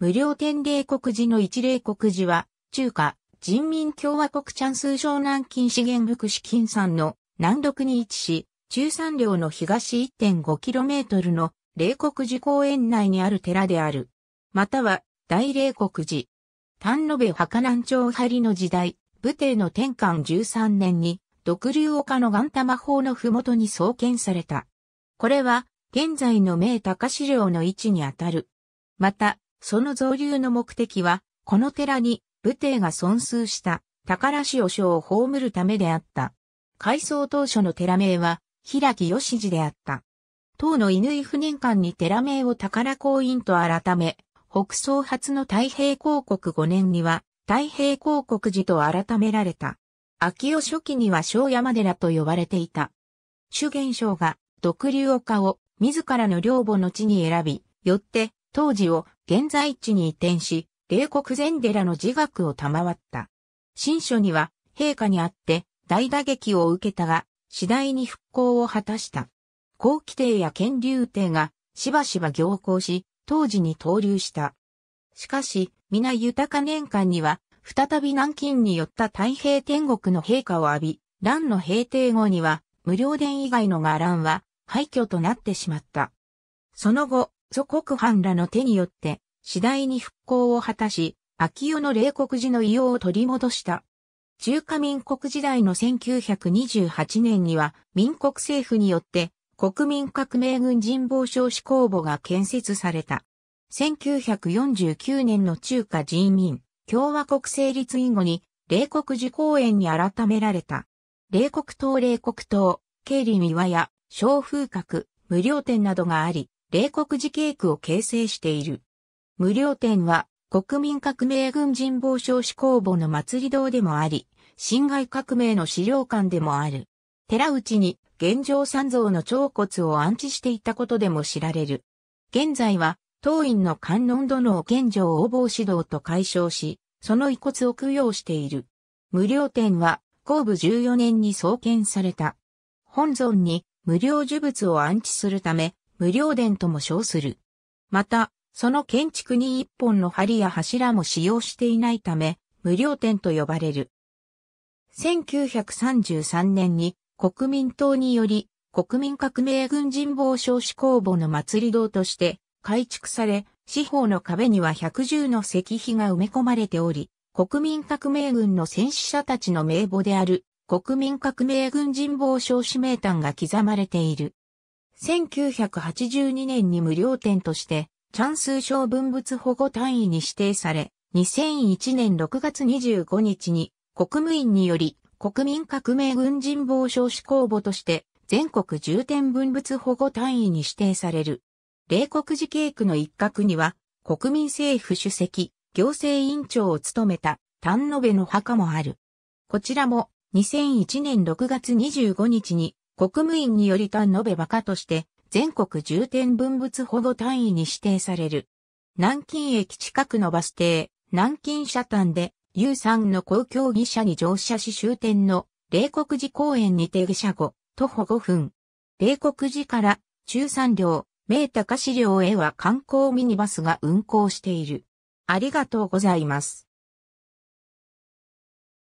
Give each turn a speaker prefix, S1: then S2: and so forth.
S1: 無料天霊国寺の一霊国寺は、中華、人民共和国チャンス湘南金資源福祉金山の南独に位置し、中山陵の東 1.5km の霊国寺公園内にある寺である。または、大霊国寺。丹野部墓南朝張の時代、武帝の天官13年に、独流丘の岩玉法の麓に創建された。これは、現在の名高資料の位置にあたる。また、その造流の目的は、この寺に武帝が尊崇した宝塩和を葬るためであった。改装当初の寺名は、平木義次であった。当の乾不年間に寺名を宝公院と改め、北宋初の太平公国5年には、太平公国寺と改められた。秋尾初期には小山寺と呼ばれていた。主元章が、独流丘を自らの領母の地に選び、よって当時を現在地に移転し、霊国禅寺の自学を賜った。新書には、陛下にあって大打撃を受けたが、次第に復興を果たした。後期帝や権竜帝がしばしば行行し、当時に投留した。しかし、皆豊か年間には、再び南京に寄った太平天国の陛下を浴び、乱の平定後には、無料殿以外の伽藍は廃墟となってしまった。その後、祖国藩らの手によって、次第に復興を果たし、秋代の冷国寺の異様を取り戻した。中華民国時代の1928年には、民国政府によって、国民革命軍人防少子公募が建設された。1949年の中華人民共和国成立以後に、冷国寺公園に改められた。冷国島冷国島、経理庭や、小風格、無料店などがあり、冷酷寺系区を形成している。無料店は国民革命軍人防少子公募の祭り堂でもあり、侵害革命の資料館でもある。寺内に現状三蔵の長骨を安置していたことでも知られる。現在は、当院の観音殿を現状応募指導と解消し、その遺骨を供養している。無料店は、後部14年に創建された。本尊に無料呪物を安置するため、無料殿とも称する。また、その建築に一本の梁や柱も使用していないため、無料殿と呼ばれる。1933年に国民党により国民革命軍人防少子公募の祭り堂として改築され、四方の壁には110の石碑が埋め込まれており、国民革命軍の戦死者たちの名簿である国民革命軍人防少子名単が刻まれている。1982年に無料店として、チャンス小文物保護単位に指定され、2001年6月25日に国務院により国民革命軍人防少子公募として全国重点文物保護単位に指定される。霊国寺系区の一角には国民政府主席、行政委員長を務めた丹野部の墓もある。こちらも2001年6月25日に国務院により単延べ馬鹿として、全国重点文物保護単位に指定される。南京駅近くのバス停、南京車単で、U3 の公共汽車に乗車し終点の、霊国寺公園にて下車後、徒歩5分。霊国寺から中山陵、名高市寮へは観光ミニバスが運行している。ありがとうございます。